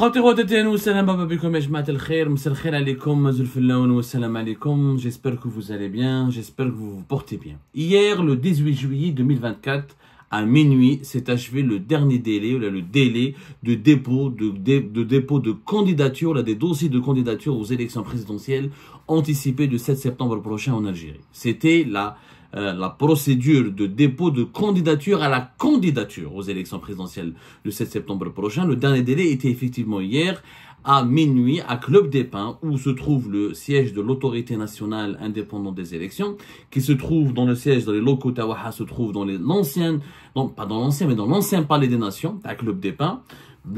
j'espère que vous allez bien j'espère que vous vous portez bien hier le 18 juillet 2024 à minuit s'est achevé le dernier délai, le délai de dépôt de, de dépôt de candidature, là, des dossiers de candidature aux élections présidentielles anticipées du 7 septembre prochain en Algérie. C'était la euh, la procédure de dépôt de candidature à la candidature aux élections présidentielles le 7 septembre prochain. Le dernier délai était effectivement hier à minuit à Club des Pins où se trouve le siège de l'autorité nationale indépendante des élections qui se trouve dans le siège dans les locaux Tawaha se trouve dans l'ancien non pas dans l'ancien mais dans l'ancien palais des nations à Club des Pins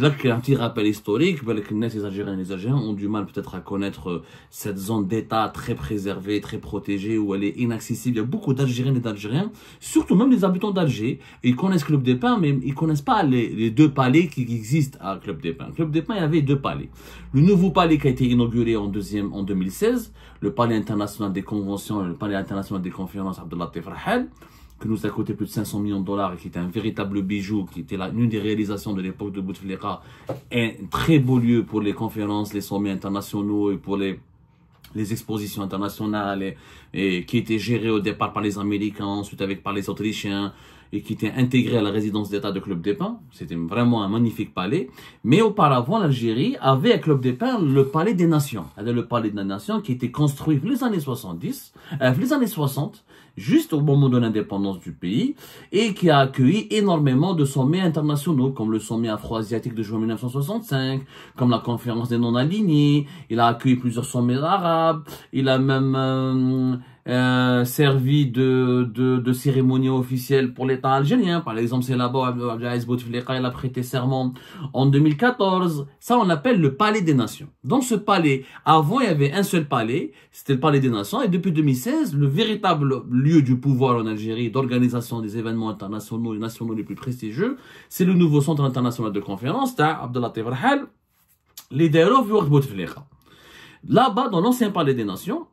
un petit rappel historique, les Algériens et les Algériens ont du mal peut-être à connaître euh, cette zone d'État très préservée, très protégée, où elle est inaccessible. Il y a beaucoup d'Algériens et d'Algériens, surtout même les habitants d'Alger. Ils connaissent Club des Pins, mais ils connaissent pas les, deux palais qui existent à Club des Pins. Club des Pins, il y avait deux palais. Le nouveau palais qui a été inauguré en, deuxième, en 2016, le palais international des conventions, le palais international des conférences Abdullah Tefrahel que nous a coûté plus de 500 millions de dollars et qui était un véritable bijou, qui était l'une des réalisations de l'époque de Bouteflika, un très beau lieu pour les conférences, les sommets internationaux et pour les expositions internationales et, qui était géré au départ par les Américains, ensuite avec par les Autrichiens, et qui était intégré à la résidence d'État de Club des Pins. C'était vraiment un magnifique palais. Mais auparavant, l'Algérie avait à Club des Pins le palais des nations. Le palais des nations qui était construit les années 70, euh, les années 60, juste au moment de l'indépendance du pays, et qui a accueilli énormément de sommets internationaux, comme le sommet afro-asiatique de juin 1965, comme la conférence des non-alignés, il a accueilli plusieurs sommets arabes, il a même euh, euh, servi de, de, de, cérémonie officielle pour l'État algérien. Par exemple, c'est là-bas euh, Abdelaziz Bouteflika il a prêté serment en 2014. Ça, on appelle le palais des nations. Dans ce palais, avant, il y avait un seul palais, c'était le palais des nations. Et depuis 2016, le véritable lieu du pouvoir en Algérie, d'organisation des événements internationaux et nationaux les plus prestigieux, c'est le nouveau centre international de conférence, Teverhal, leader of Bouteflika. Là-bas, dans l'ancien palais des nations,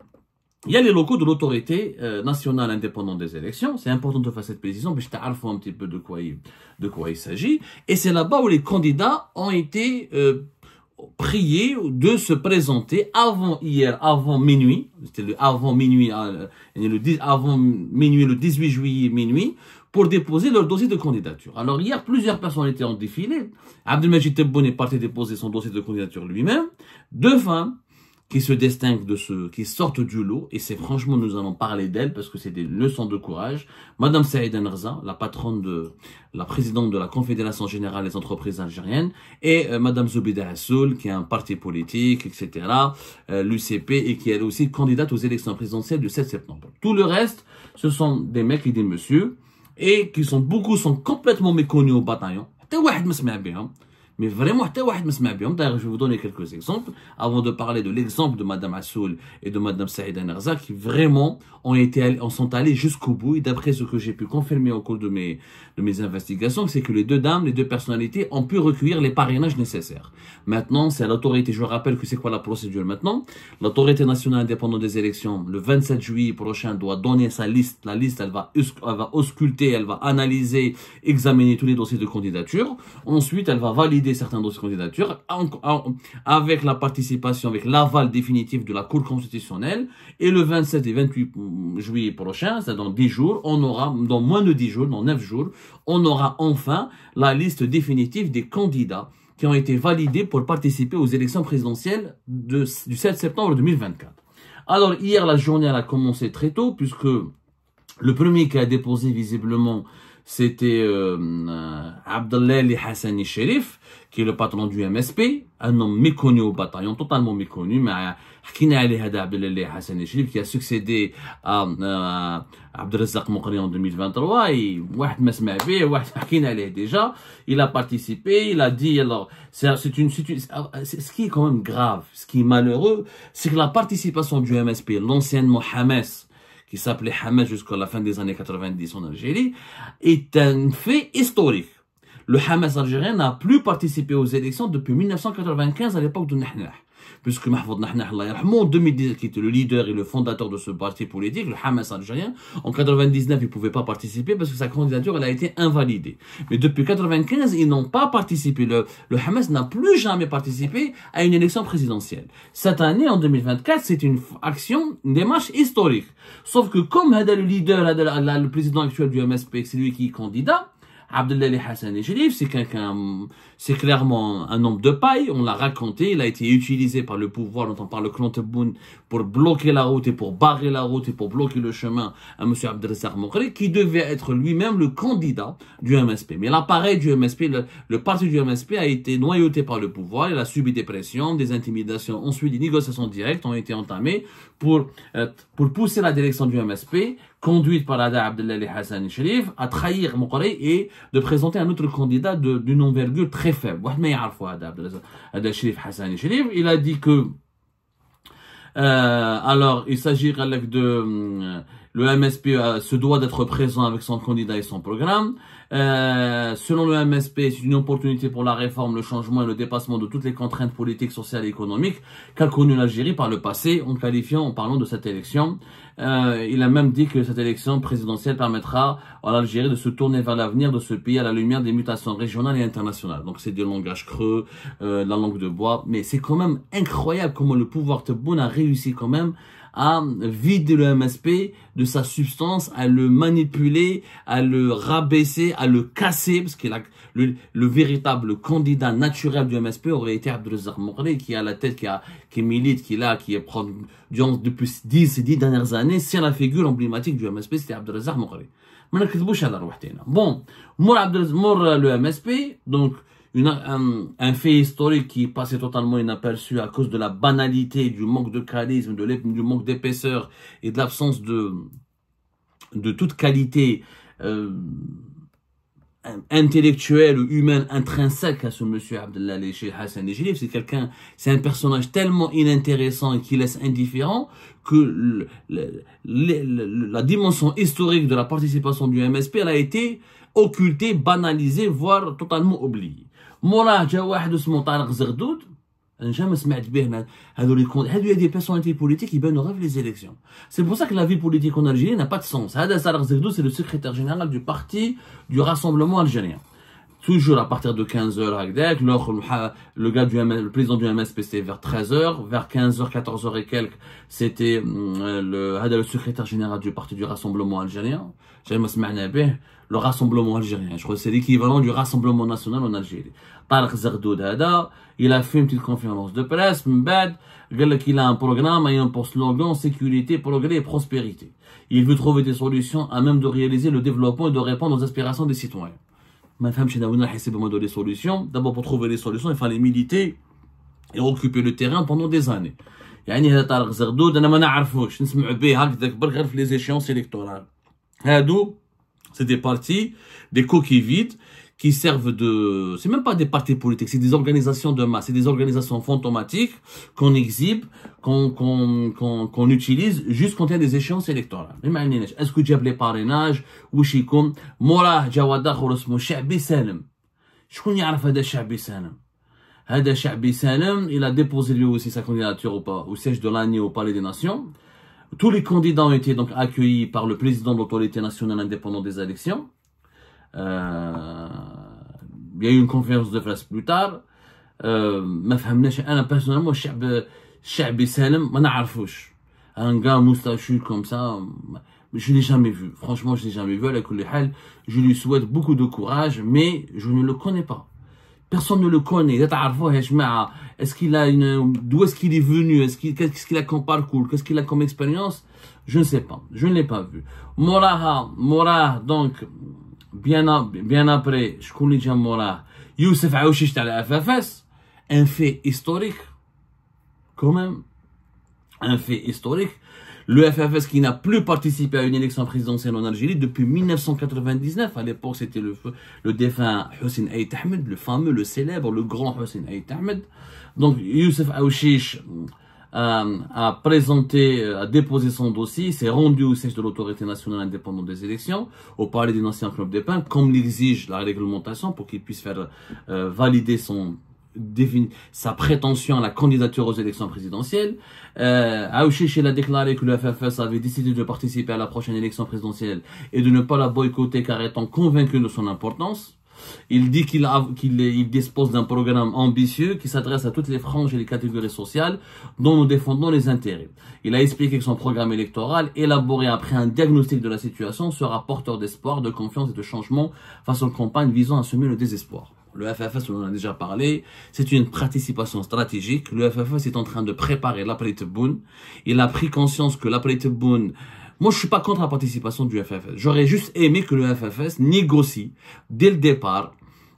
il y a les locaux de l'autorité euh, nationale indépendante des élections. C'est important de faire cette précision, mais je faire un petit peu de quoi il, de quoi il s'agit. Et c'est là-bas où les candidats ont été euh, priés de se présenter avant hier, avant minuit. C'était euh, avant minuit, le avant minuit, le 18 juillet minuit, pour déposer leur dossier de candidature. Alors hier, plusieurs personnes étaient en défilé. Abdelmajid Tebboune est parti déposer son dossier de candidature lui-même. Deux femmes qui se distinguent de ceux qui sortent du lot, et c'est franchement, nous allons parler d'elle parce que c'est des leçons de courage. Madame Saïda Nerza, la patronne de, la présidente de la Confédération Générale des Entreprises Algériennes, et euh, Madame Zoubida Hassoul, qui est un parti politique, etc., euh, l'UCP, et qui est aussi candidate aux élections présidentielles du 7 septembre. Tout le reste, ce sont des mecs et des messieurs, et qui sont, beaucoup sont complètement méconnus au bataillon mais vraiment d'ailleurs je vais vous donner quelques exemples avant de parler de l'exemple de madame Assoul et de madame Saïda Nerza qui vraiment ont été en sont allés jusqu'au bout et d'après ce que j'ai pu confirmer au cours de mes de mes investigations c'est que les deux dames les deux personnalités ont pu recueillir les parrainages nécessaires maintenant c'est à l'autorité je rappelle que c'est quoi la procédure maintenant l'autorité nationale indépendante des élections le 27 juillet prochain doit donner sa liste la liste elle va elle va ausculter elle va analyser examiner tous les dossiers de candidature ensuite elle va valider certains certaines de candidatures avec la participation, avec l'aval définitif de la Cour constitutionnelle. Et le 27 et 28 juillet prochain, c'est dans 10 jours, on aura, dans moins de 10 jours, dans 9 jours, on aura enfin la liste définitive des candidats qui ont été validés pour participer aux élections présidentielles du 7 septembre 2024. Alors hier, la journée a commencé très tôt puisque le premier qui a déposé visiblement c'était euh, euh Abdelali Hassani Sherif, qui est le patron du MSP, un homme méconnu au bataillon, totalement méconnu, mais euh, Hakina Abdelali Hassani Sherif, qui a succédé à euh, Abdelazak Moukri en 2023, et Wahd déjà, il a participé, il a dit, alors, c'est une situation, ce qui est quand même grave, ce qui est malheureux, c'est que la participation du MSP, l'ancienne Mohamed, qui s'appelait Hamas jusqu'à la fin des années 90 en Algérie, est un fait historique le Hamas algérien n'a plus participé aux élections depuis 1995 à l'époque de Nahnah. Puisque Mahfoud Nahnah, en 2010, qui était le leader et le fondateur de ce parti politique, le Hamas algérien, en 1999, il ne pouvait pas participer parce que sa candidature, elle a été invalidée. Mais depuis 1995, ils n'ont pas participé. Le, Hamas n'a plus jamais participé à une élection présidentielle. Cette année, en 2024, c'est une action, une démarche historique. Sauf que comme le leader, le président actuel du MSP, c'est lui qui est candidat, Abdel Hassan c'est quelqu'un, hum, c'est clairement un homme de paille, on l'a raconté, il a été utilisé par le pouvoir dont on parle Boone pour bloquer la route et pour barrer la route et pour bloquer le chemin à M. Abdelazar Mokhri, qui devait être lui-même le candidat du MSP. Mais l'appareil du MSP, le, parti du MSP a été noyauté par le pouvoir, il a subi des pressions, des intimidations, ensuite des négociations directes ont été entamées pour, euh, pour pousser la direction du MSP conduite par abdellah Abdelali Hassan Sharif à trahir collègue et de présenter un autre candidat d'une envergure très faible. Hassan il a dit que euh, alors il s'agit de euh, le MSP euh, se doit d'être présent avec son candidat et son programme. Euh, selon le MSP, c'est une opportunité pour la réforme, le changement et le dépassement de toutes les contraintes politiques, sociales et économiques qu'a connu l'Algérie par le passé, en qualifiant, en parlant de cette élection. Euh, il a même dit que cette élection présidentielle permettra à l'Algérie de se tourner vers l'avenir de ce pays à la lumière des mutations régionales et internationales. Donc c'est du langage creux, euh, la langue de bois, mais c'est quand même incroyable comment le pouvoir Tebboune a réussi quand même à vider le MSP de sa substance, à le manipuler, à le rabaisser, à le casser, parce que le, véritable candidat naturel du MSP aurait été Abdelazar Morley, qui a la tête, qui, a, milite, qui est là, qui est prendre depuis 10, et 10 dernières années, c'est la figure emblématique du MSP, c'était Abdelazar Mourli. Bon, Mour, euh, le MSP, donc un, un, fait historique qui passait totalement inaperçu à cause de la banalité, du manque de charisme, de du manque d'épaisseur et de l'absence de, de toute qualité euh, intellectuelle ou humaine intrinsèque à ce monsieur Abdelalé Hassan C'est quelqu'un, c'est un personnage tellement inintéressant et qui laisse indifférent que la dimension historique de la participation du MSP, elle a été occultée, banalisée, voire totalement oubliée. موراه جا واحد اسمه طارق زغدود انا en سمعت به هذو لي كون هذو دي بيرسوناليتي بوليتيك يبانوا غير في لي زيليكسيون سي بور سا كو لا في بوليتيك اون الجيري نا با دو toujours à partir de 15h le gars du le président du MSPC vers 13h vers 15h 14h et quelques c'était le le secrétaire général du parti du rassemblement algérien le rassemblement algérien je crois que c'est l'équivalent du rassemblement national en Algérie il a هذا a une petite conférence de presse il a un programme ayant pour slogan sécurité, progrès et prospérité. Il veut trouver des solutions à même de réaliser le développement et de répondre aux aspirations des citoyens. solutions. D'abord pour trouver des solutions, il fallait militer et occuper le terrain pendant des années. Il هذا طارق زغدود انا ما نعرفوش نسمعوا به هكذاك برك غير في les des qui servent de... C'est même pas des partis politiques, c'est des organisations de masse, c'est des organisations fantomatiques qu'on exhibe, qu'on qu'on qu'on utilise juste quand il y a des échéances électorales. Est-ce que j'ai parrainage ou Salem. il a déposé lui aussi sa candidature au, au siège de l'année au palais des nations tous les candidats ont été donc accueillis par le président de l'autorité nationale indépendante des élections euh, il y a eu une conférence de face plus tard euh, ما personnellement un gars moustachu comme ça je l'ai jamais vu franchement je l'ai jamais vu la je lui souhaite beaucoup de courage mais je ne le connais pas personne ne le connaît ah, est-ce qu'il a une d'où est-ce qu'il est venu est-ce qu'il qu'est-ce qu'il a comme parcours qu'est-ce qu'il a comme expérience je ne sais pas je ne l'ai pas vu Mora, Morah donc bien, après شكون اللي Youssef Aouchich يوسف عوشيش تاع FFS, un fait historique quand même un fait historique le FFS qui n'a plus participé à une élection présidentielle en Algérie depuis 1999. À l'époque, c'était le, défunt Hussein Aït Ahmed, le fameux, le célèbre, le grand Hussein Aït Ahmed. Donc, Youssef Aouchich a, euh, a présenté, a euh, déposé son dossier, s'est rendu au siège de l'autorité nationale indépendante des élections, au palais d'un ancien club des pins, comme l'exige la réglementation pour qu'il puisse faire euh, valider son, sa prétention à la candidature aux élections présidentielles. Euh, Aouchiche, il a déclaré que le FFS avait décidé de participer à la prochaine élection présidentielle et de ne pas la boycotter car étant convaincu de son importance. Il dit qu'il dispose d'un programme ambitieux qui s'adresse à toutes les franges et les catégories sociales dont nous défendons les intérêts. Il a expliqué que son programme électoral, élaboré après un diagnostic de la situation, sera porteur d'espoir, de confiance et de changement face aux campagnes visant à semer le désespoir. Le FFS, on en a déjà parlé, c'est une participation stratégique. Le FFS est en train de préparer l'appel BUN. Il a pris conscience que l'appel BUN... Moi, je suis pas contre la participation du FFS. J'aurais juste aimé que le FFS négocie dès le départ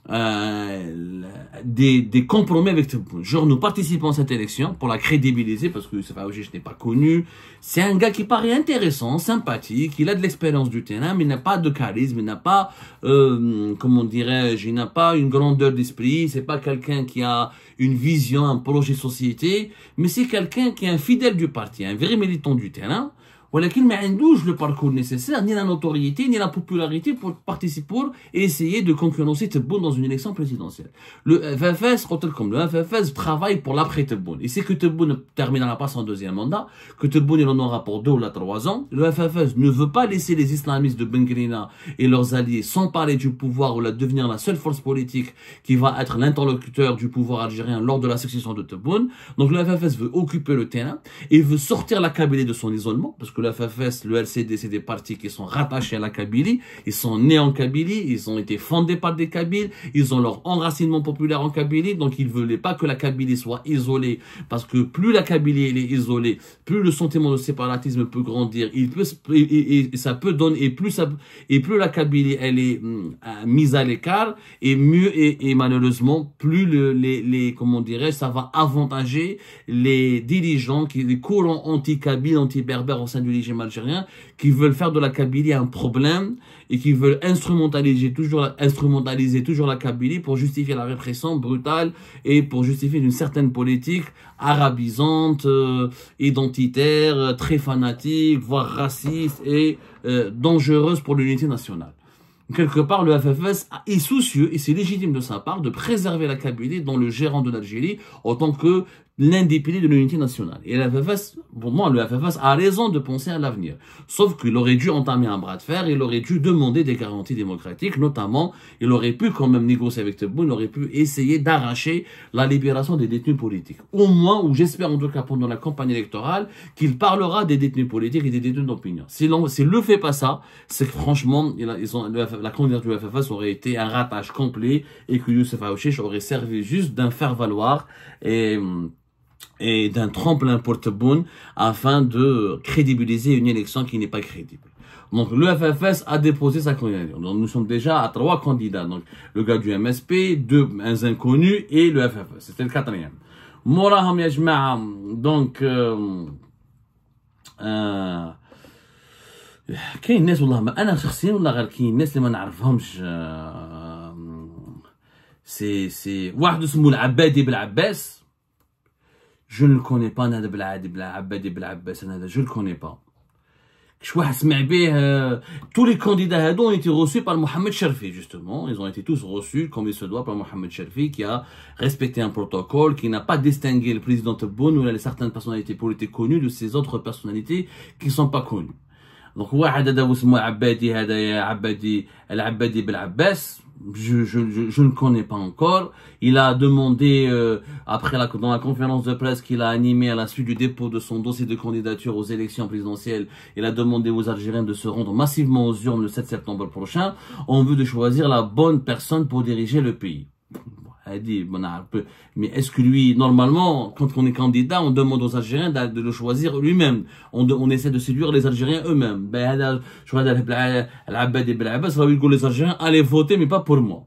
euh, des, des, compromis avec tout Genre, nous participons à cette élection pour la crédibiliser parce que je je n'ai pas connu. C'est un gars qui paraît intéressant, sympathique, il a de l'expérience du terrain, mais il n'a pas de charisme, il n'a pas, euh, comment dirais-je, il n'a pas une grandeur d'esprit, c'est pas quelqu'un qui a une vision, un projet société, mais c'est quelqu'un qui est un fidèle du parti, un vrai militant du terrain met ما doux le parcours nécessaire, ni la notoriété ni la popularité pour participer et essayer de concurrencer Tebboune dans une élection présidentielle. Le FFS, comme le FFS travaille pour l'après Tebboune. Et c'est que Tebboune terminera pas son deuxième mandat, que Tebboune en aura pour deux ou la trois ans. Le FFS ne veut pas laisser les islamistes de Bengrina et leurs alliés s'emparer du pouvoir ou la devenir la seule force politique qui va être l'interlocuteur du pouvoir algérien lors de la succession de Tebboune. Donc le FFS veut occuper le terrain et veut sortir la Kabylie de son isolement parce que la FFS, le LCD, c'est des partis qui sont rattachés à la Kabylie. Ils sont nés en Kabylie, ils ont été fondés par des Kabyles, ils ont leur enracinement populaire en Kabylie, donc ils ne voulaient pas que la Kabylie soit isolée. Parce que plus la Kabylie est isolée, plus le sentiment de séparatisme peut grandir. Il peut, et, ça peut donner, et plus, et plus la Kabylie elle est mm, euh, mise à l'écart, et mieux, et, malheureusement, plus le, les, comment dirais ça va avantager les dirigeants, qui, les courants anti-Kabyles, anti-berbères au sein du algérien, qui veulent faire de la Kabylie un problème et qui veulent instrumentaliser toujours, instrumentaliser toujours la Kabylie pour justifier la répression brutale et pour justifier une certaine politique arabisante, euh, identitaire, euh, très fanatique, voire raciste et euh, dangereuse pour l'unité nationale quelque part, le FFS est soucieux, et c'est légitime de sa part, de préserver la Kabylie dans le gérant de l'Algérie, en tant que l'indépendance de l'unité nationale. Et la pour moi, le a raison de penser à l'avenir. Sauf qu'il aurait dû entamer un bras de fer, il aurait dû demander des garanties démocratiques, notamment, il aurait pu quand même négocier avec Tebbou, il aurait pu essayer d'arracher la libération des détenus politiques. Au moins, ou j'espère en tout cas pendant la campagne électorale, qu'il parlera des détenus politiques et des détenus d'opinion. S'il ne fait pas ça, c'est que franchement, ils ont, la candidature du FFS aurait été un ratage complet et que Youssef Aouchich aurait servi juste d'un faire-valoir et et d'un tremplin porte-bonne afin de crédibiliser une élection qui n'est pas crédible. Donc le FFS a déposé sa candidature. Donc nous sommes déjà à trois candidats. Donc le gars du MSP, deux inconnus et le FFS. C'était le quatrième. Moraham donc... Euh, euh, كاين ناس والله ما انا شخصيا والله غير كاين ناس اللي ما نعرفهمش سي سي واحد اسمه العبادي بالعباس je ne le connais pas, el-Abadi, Bladi abbas Blabas, je ne le connais pas. Euh, tous les candidats ont été reçus par Mohamed Sharfi, justement. Ils ont été tous reçus, comme il se doit, par Mohamed Sharfi, qui a respecté un protocole, qui n'a pas distingué le président Tebboune ou certaines personnalités politiques connues de ces autres personnalités qui ne sont pas connues. Donc, Abadi, je, je, je, ne connais pas encore. Il a demandé, euh, après dans la conférence de presse qu'il a animée à la suite du dépôt de son dossier de candidature aux élections présidentielles, il a demandé aux Algériens de se rendre massivement aux urnes le 7 septembre prochain en vue de choisir la bonne personne pour diriger le pays. Elle dit, ah, mais est-ce que lui, normalement, quand on est candidat, on demande aux Algériens de le choisir lui-même. On, on essaie de séduire les Algériens eux-mêmes. Ben, je les Algériens, allez voter, mais pas pour moi.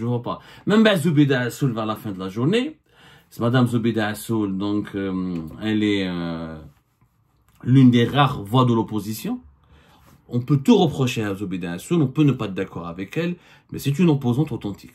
Je vois pas. Même ben, Zoubida Assoul, vers la fin de la journée, c'est Madame Zoubida Assoul, donc, euh, elle est euh, l'une des rares voix de l'opposition on peut tout reprocher à Zoubida Assoul, on peut ne pas être d'accord avec elle, mais c'est une opposante authentique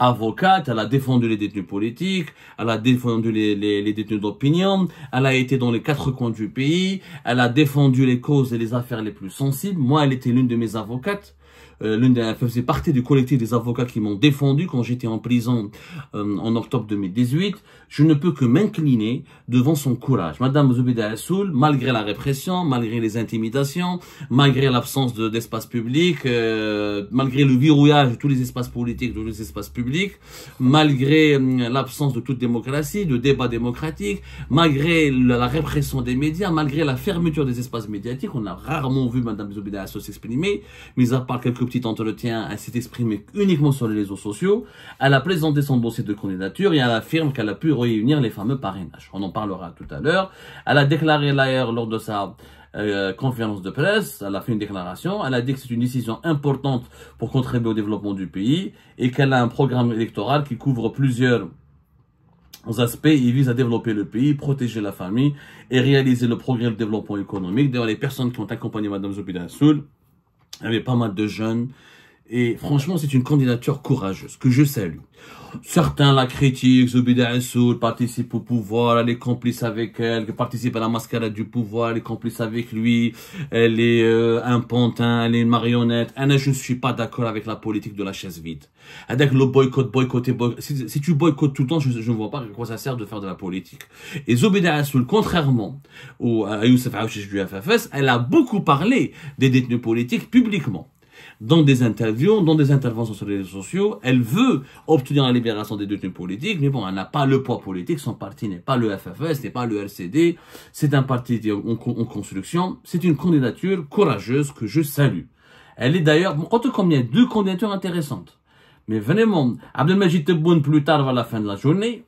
avocate, elle a défendu les détenus politiques, elle a défendu les, les, les détenus d'opinion, elle a été dans les quatre coins du pays, elle a défendu les causes et les affaires les plus sensibles. Moi, elle était l'une de mes avocates euh, l'une elle faisait partie du collectif des avocats qui m'ont défendu quand j'étais en prison euh, en octobre 2018. Je ne peux que m'incliner devant son courage. Madame Zoubida Assoul, malgré la répression, malgré les intimidations, malgré l'absence d'espace public, euh, malgré le virouillage de tous les espaces politiques, de tous les espaces publics, malgré l'absence de toute démocratie, de débat démocratique, malgré la répression des médias, malgré la fermeture des espaces médiatiques, on a rarement vu Madame Zoubida Assoul s'exprimer, mis à part quelques petit entretien, elle s'est exprimée uniquement sur les réseaux sociaux, elle a présenté son dossier de candidature et elle affirme qu'elle a pu réunir les fameux parrainages. On en parlera tout à l'heure. Elle a déclaré l'air lors de sa euh, conférence de presse, elle a fait une déclaration, elle a dit que c'est une décision importante pour contribuer au développement du pays et qu'elle a un programme électoral qui couvre plusieurs aspects, il vise à développer le pays, protéger la famille et réaliser le progrès de développement économique. D'ailleurs, les personnes qui ont accompagné Mme Zobida Soul, il y avait pas mal de jeunes et franchement, c'est une candidature courageuse, que je salue. Certains la critiquent, Zubida Assoul participe au pouvoir, elle est complice avec elle, elle participe à la mascarade du pouvoir, elle est complice avec lui, elle est euh, un pantin, elle est une marionnette. je ne suis pas d'accord avec la politique de la chaise vide. Avec le boycott, boycotter, boycott. Si, tu boycottes tout le temps, je ne vois pas à quoi ça sert de faire de la politique. Et Zubida Assoul, contrairement au, à Youssef Aouchiche du FFS, elle a beaucoup parlé des détenus politiques publiquement dans des interviews, dans des interventions sur les réseaux sociaux. Elle veut obtenir la libération des détenus politiques, mais bon, elle n'a pas le poids politique. Son parti n'est pas le FFS, n'est pas le RCD. C'est un parti en, construction. C'est une candidature courageuse que je salue. Elle est d'ailleurs, cas, il y a deux candidatures intéressantes. Mais vraiment, Abdelmajid Tebboune, plus tard, vers la fin de la journée,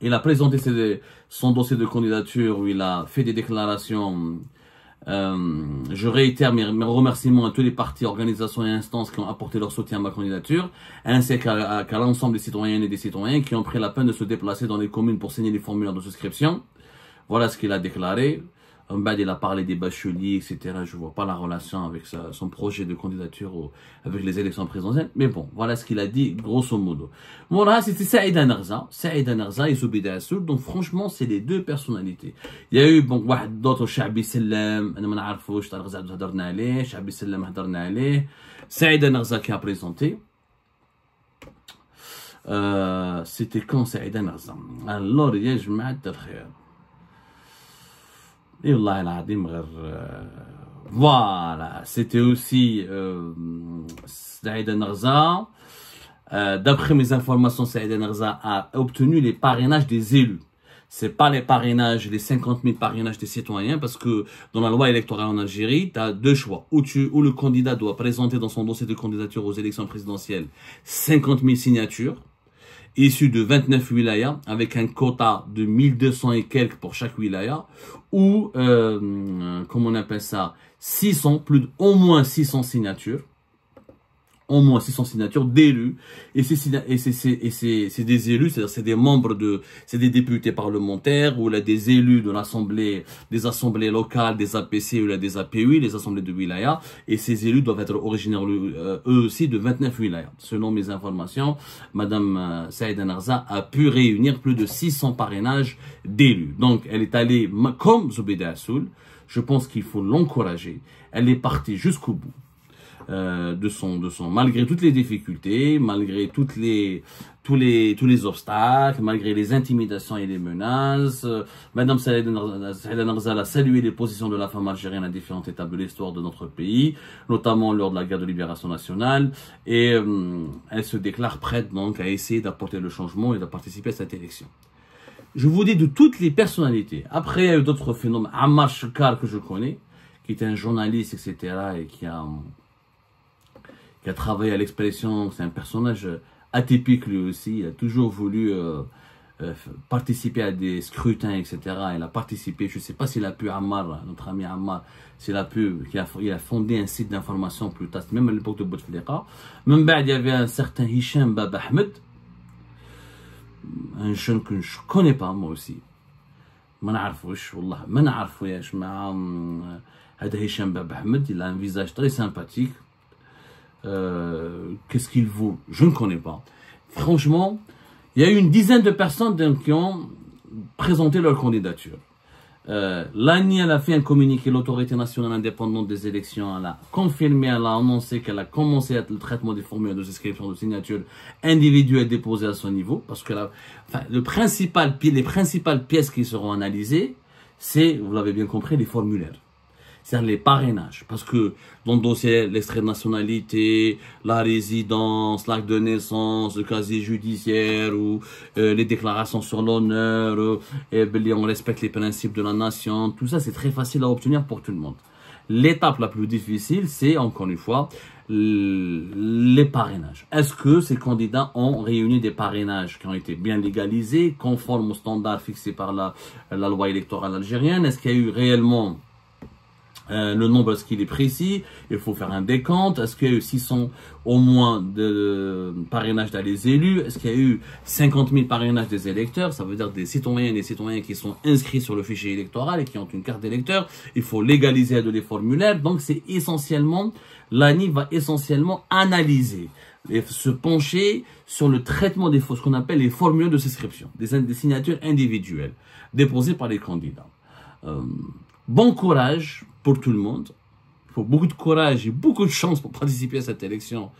il a présenté son dossier de candidature où il a fait des déclarations euh, je réitère mes, remerciements à tous les partis, organisations et instances qui ont apporté leur soutien à ma candidature, ainsi qu'à l'ensemble des citoyennes et des citoyens qui ont pris la peine de se déplacer dans les communes pour signer les formulaires de souscription. Voilà ce qu'il a déclaré. Mbad, il a parlé des bacheliers, etc. Je vois pas la relation avec sa, son projet de candidature au, avec les élections présidentielles. Mais bon, voilà ce qu'il a dit, grosso modo. Moura, c'était Saïd Anarza. Saïd Anarza et Zoubida Assoul. Donc, franchement, c'est les deux personnalités. Il y a eu, bon, d'autres, Shabi Sellam, Anamana Arfouch, Targhaz Abdelhadarnaleh, Shabi Sallam, Hadarnaleh, Saïd Anarza qui a présenté. Euh, c'était quand Saïd Anarza? Alors, je m'attends, et euh, Voilà, c'était aussi euh, Saïd euh, D'après mes informations, Saïd Nerza a obtenu les parrainages des élus. C'est pas les parrainages, les 50 000 parrainages des citoyens, parce que dans la loi électorale en Algérie, tu as deux choix. Ou, tu, ou le candidat doit présenter dans son dossier de candidature aux élections présidentielles 50 000 signatures, issus de 29 wilayas, avec un quota de 1200 et quelques pour chaque wilaya, ou, euh, comment on appelle ça, 600, plus de, au moins 600 signatures, au moins 600 signatures d'élus. Et c'est des élus, c'est-à-dire c'est des membres de, c'est des députés parlementaires ou là des élus de l'assemblée, des assemblées locales, des APC ou là des APUI, les assemblées de wilaya. Et ces élus doivent être originaires euh, eux aussi de 29 Wilaya. Selon mes informations, Madame euh, Saïd a pu réunir plus de 600 parrainages d'élus. Donc elle est allée comme Zubeda Assoul. Je pense qu'il faut l'encourager. Elle est partie jusqu'au bout. Euh, de son de son malgré toutes les difficultés, malgré toutes les tous les tous les obstacles, malgré les intimidations et les menaces. Euh, Madame Saïda Narzal a salué les positions de la femme algérienne à différentes étapes de l'histoire de notre pays, notamment lors de la guerre de libération nationale, et euh, elle se déclare prête donc à essayer d'apporter le changement et de participer à cette élection je vous dis de toutes les personnalités. Après, il y a eu d'autres phénomènes. Amar que je connais, qui est un journaliste, etc., et qui a qui a travaillé à l'expression, c'est un personnage euh, atypique lui aussi, il a toujours voulu euh, euh, participer à des scrutins, etc. Il a participé, je ne sais pas s'il a pu, Ammar, notre ami Ammar, s'il a pu, il a, fondé un site d'information plus tard, même à l'époque de Bouteflika. Même ben, il y avait un certain Hicham Bab Ahmed, un jeune que je ne connais pas moi aussi. ما نعرفوش والله ما مع il a un visage très sympathique euh, qu'est-ce qu'il vaut Je ne connais pas. Franchement, il y a eu une dizaine de personnes qui ont présenté leur candidature. Euh, elle a fait un communiqué, l'autorité nationale indépendante des élections, elle a confirmé, elle a annoncé qu'elle a commencé le traitement des formulaires de signature de signature individuelle déposées à son niveau, parce que la, enfin, le principal, les principales pièces qui seront analysées, c'est, vous l'avez bien compris, les formulaires c'est les parrainages. Parce que dans le dossier, l'extrait de nationalité, la résidence, l'acte de naissance, le casier judiciaire ou euh, les déclarations sur l'honneur, euh, eh ben, on respecte les principes de la nation, tout ça c'est très facile à obtenir pour tout le monde. L'étape la plus difficile, c'est encore une fois les parrainages. Est-ce que ces candidats ont réuni des parrainages qui ont été bien légalisés, conformes aux standards fixés par la, la loi électorale algérienne Est-ce qu'il y a eu réellement euh, le nombre, est-ce qu'il est précis Il faut faire un décompte. Est-ce qu'il y a eu 600 au moins de parrainage dans les élus Est-ce qu'il y a eu 50 000 parrainages des électeurs Ça veut dire des citoyens et des citoyens qui sont inscrits sur le fichier électoral et qui ont une carte d'électeur. Il faut légaliser les formulaires. Donc, c'est essentiellement, l'ANI va essentiellement analyser et se pencher sur le traitement des ce qu'on appelle les formulaires de souscription, des, des signatures individuelles déposées par les candidats. Euh, bon courage pour tout le monde. Il faut beaucoup de courage et beaucoup de chance pour participer à cette élection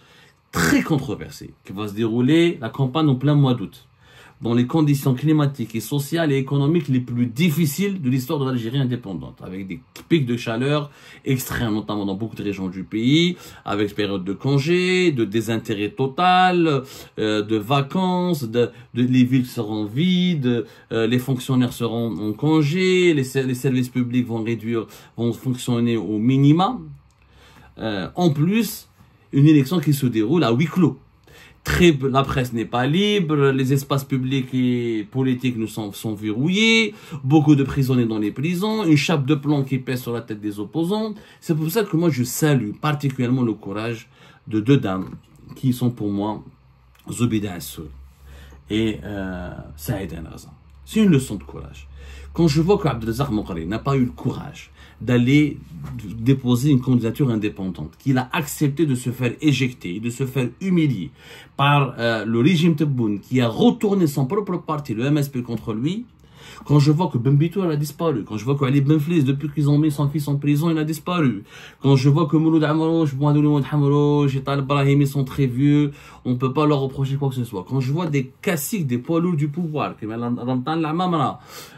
très controversée qui va se dérouler la campagne en plein mois d'août dans les conditions climatiques et sociales et économiques les plus difficiles de l'histoire de l'Algérie indépendante, avec des pics de chaleur extrêmes, notamment dans beaucoup de régions du pays, avec période de congés, de désintérêt total, euh, de vacances, de, les villes seront vides, euh, les fonctionnaires seront en congé, les, services publics vont réduire, vont fonctionner au minima. Euh, en plus, une élection qui se déroule à huis clos la presse n'est pas libre, les espaces publics et politiques nous sont, sont verrouillés, beaucoup de prisonniers dans les prisons, une chape de plomb qui pèse sur la tête des opposants. C'est pour ça que moi je salue particulièrement le courage de deux dames qui sont pour moi Zubida Assoul et euh, Saïd C'est une leçon de courage. Quand je vois qu'Abdelazar Mokhari n'a pas eu le courage d'aller déposer une candidature indépendante, qu'il a accepté de se faire éjecter, de se faire humilier par euh, le régime Tebboune, qui a retourné son propre parti, le MSP, contre lui, quand je vois que Ben elle a disparu. Quand je vois qu'Ali Benflis, depuis qu'ils ont mis son fils en prison, il a disparu. Quand je vois que Mouloud Amarouche, Mouadoulou Amarouche et Tal Brahim, sont très vieux. On ne peut pas leur reprocher quoi que ce soit. Quand je vois des classiques, des poids lourds du pouvoir,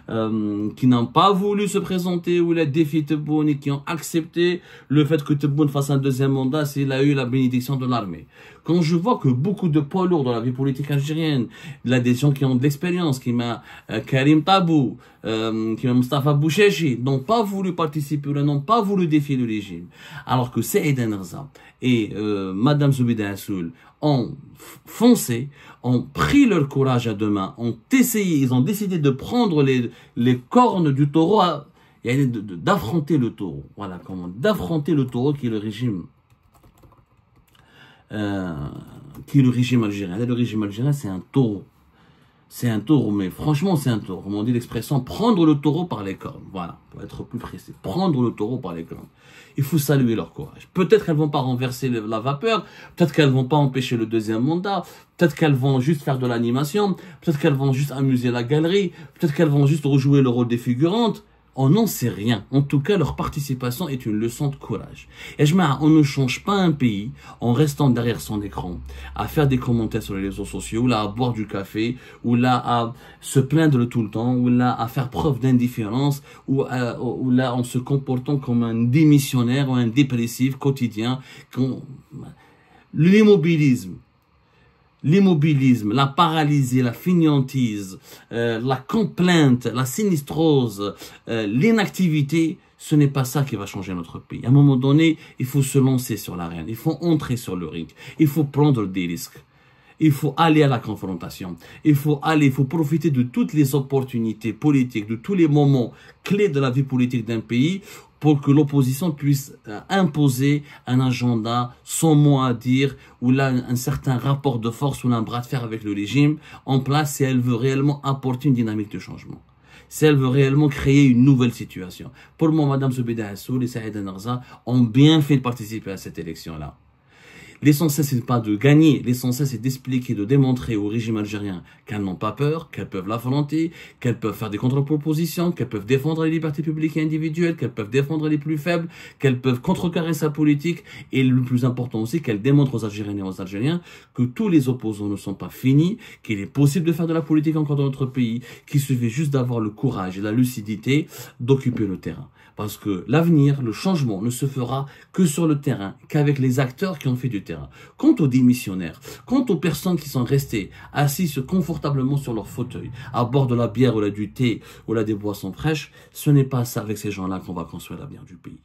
euh, qui n'ont pas voulu se présenter ou les défi et qui ont accepté le fait que Tebboune fasse un deuxième mandat s'il a eu la bénédiction de l'armée. Quand je vois que beaucoup de poids lourds dans la vie politique algérienne, de des gens qui ont de l'expérience, qui m'a euh, Karim Tabou, euh, qui m'a Mustafa Bouchechi, n'ont pas voulu participer ou n'ont pas voulu défier le régime, alors que Saïd Enrza et euh, Madame Zoubida Assoul ont foncé, ont pris leur courage à deux mains, ont essayé, ils ont décidé de prendre les, les cornes du taureau à, d'affronter le taureau. Voilà comment d'affronter le taureau qui est le régime euh, qui est le régime algérien. le régime algérien, c'est un taureau. C'est un taureau, mais franchement, c'est un taureau. Comme on dit l'expression, prendre le taureau par les cornes. Voilà, pour être plus précis. Prendre le taureau par les cornes. Il faut saluer leur courage. Peut-être qu'elles vont pas renverser la vapeur. Peut-être qu'elles vont pas empêcher le deuxième mandat. Peut-être qu'elles vont juste faire de l'animation. Peut-être qu'elles vont juste amuser la galerie. Peut-être qu'elles vont juste rejouer le rôle des figurantes. On n'en sait rien. En tout cas, leur participation est une leçon de courage. Et je on ne change pas un pays en restant derrière son écran, à faire des commentaires sur les réseaux sociaux, ou là à boire du café, ou là à se plaindre tout le temps, ou là à faire preuve d'indifférence, ou, euh, ou là en se comportant comme un démissionnaire ou un dépressif quotidien. L'immobilisme l'immobilisme, la paralysie, la fainéantise, euh, la complainte, la sinistrose, euh, l'inactivité, ce n'est pas ça qui va changer notre pays. À un moment donné, il faut se lancer sur l'arène, il faut entrer sur le ring, il faut prendre des risques. Il faut aller à la confrontation. Il faut aller, il faut profiter de toutes les opportunités politiques, de tous les moments clés de la vie politique d'un pays pour que l'opposition puisse euh, imposer un agenda sans mot à dire ou là un certain rapport de force ou un bras de fer avec le régime en place si elle veut réellement apporter une dynamique de changement. Si elle veut réellement créer une nouvelle situation. Pour moi, Madame Soubida Hassoul et Saïd Narza ont bien fait de participer à cette élection-là. L'essentiel, c'est pas de gagner. L'essentiel, c'est d'expliquer, de démontrer au régime algérien qu'elles n'ont pas peur, qu'elles peuvent la l'affronter, qu'elles peuvent faire des contre-propositions, qu'elles peuvent défendre les libertés publiques et individuelles, qu'elles peuvent défendre les plus faibles, qu'elles peuvent contrecarrer sa politique. Et le plus important aussi, qu'elles démontrent aux Algériens et aux Algériens que tous les opposants ne sont pas finis, qu'il est possible de faire de la politique encore dans notre pays, qu'il suffit juste d'avoir le courage et la lucidité d'occuper le terrain. Parce que l'avenir, le changement ne se fera que sur le terrain, qu'avec les acteurs qui ont fait du terrain. Quant aux démissionnaires, quant aux personnes qui sont restées assises confortablement sur leur fauteuil, à bord de la bière ou là du thé ou là des boissons fraîches, ce n'est pas avec ces gens-là qu'on va construire l'avenir du pays.